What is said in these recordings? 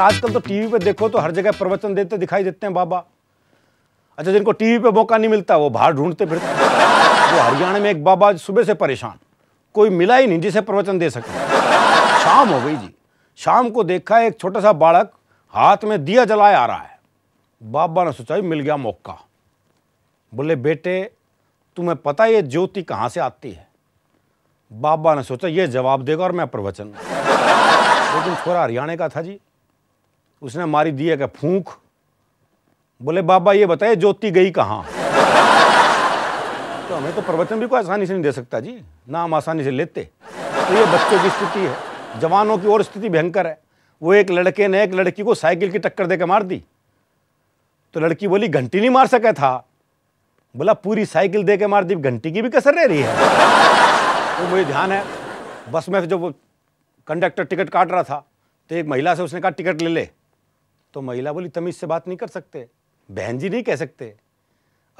आजकल तो टीवी पे देखो तो हर जगह प्रवचन देते दिखाई देते हैं बाबा अच्छा जिनको टीवी पे मौका नहीं मिलता वो बाहर ढूंढते फिर वो हरियाणा में एक बाबा सुबह से परेशान कोई मिला ही नहीं जिसे प्रवचन दे सके शाम हो गई जी शाम को देखा एक छोटा सा बालक हाथ में दिया जलाए आ रहा है बाबा ने सोचा मिल गया मौका बोले बेटे तुम्हें पता ये ज्योति कहाँ से आती है बाबा ने सोचा ये जवाब देगा और मैं प्रवचन लेकिन छोरा हरियाणा का था जी उसने मारी दिया क्या फूंक बोले बाबा ये बताए ज्योति गई कहाँ तो हमें तो प्रवचन भी कोई आसानी से नहीं दे सकता जी ना हम आसानी से लेते तो ये बच्चों की स्थिति है जवानों की और स्थिति भयंकर है वो एक लड़के ने एक लड़की को साइकिल की टक्कर देकर मार दी तो लड़की बोली घंटी नहीं मार सका था बोला पूरी साइकिल दे के मार दी घंटी की भी कसर रह रही है तो मुझे ध्यान है बस में जब कंडक्टर टिकट काट रहा था तो एक महिला से उसने कहा टिकट ले ले तो महिला बोली तुम इससे बात नहीं कर सकते बहन जी नहीं कह सकते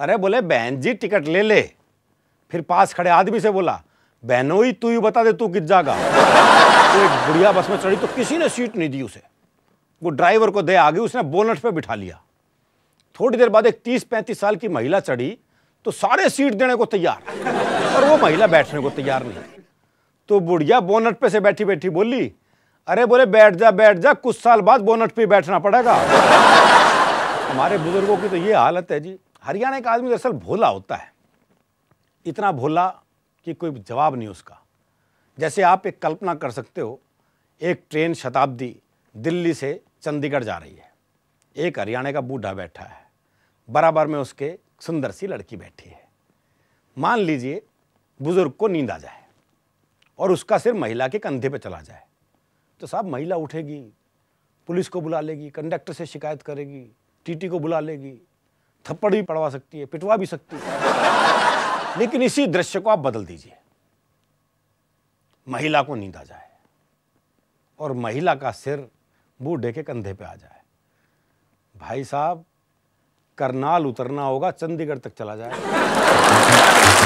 अरे बोले बहन जी टिकट ले ले फिर पास खड़े आदमी से बोला बहनोई तू ही बता दे तू किस जागा तो एक बुढ़िया बस में चढ़ी तो किसी ने सीट नहीं दी उसे वो ड्राइवर को दे आ गई उसने बोनट पे बिठा लिया थोड़ी देर बाद एक तीस पैंतीस साल की महिला चढ़ी तो सारे सीट देने को तैयार और वो महिला बैठने को तैयार नहीं तो बुढ़िया बोनट पे से बैठी बैठी बोली अरे बोले बैठ जा बैठ जा कुछ साल बाद बोनट पे बैठना पड़ेगा हमारे बुजुर्गों की तो ये हालत है जी हरियाणा का आदमी दरअसल भोला होता है इतना भोला कि कोई जवाब नहीं उसका जैसे आप एक कल्पना कर सकते हो एक ट्रेन शताब्दी दिल्ली से चंडीगढ़ जा रही है एक हरियाणा का बूढ़ा बैठा है बराबर में उसके सुंदर सी लड़की बैठी है मान लीजिए बुजुर्ग को नींद आ जाए और उसका सिर महिला के कंधे पर चला जाए तो साहब महिला उठेगी पुलिस को बुला लेगी कंडक्टर से शिकायत करेगी टीटी को बुला लेगी थप्पड़ भी पड़वा सकती है पिटवा भी सकती है लेकिन इसी दृश्य को आप बदल दीजिए महिला को नींद आ जाए और महिला का सिर बूढ़े के कंधे पे आ जाए भाई साहब करनाल उतरना होगा चंडीगढ़ तक चला जाए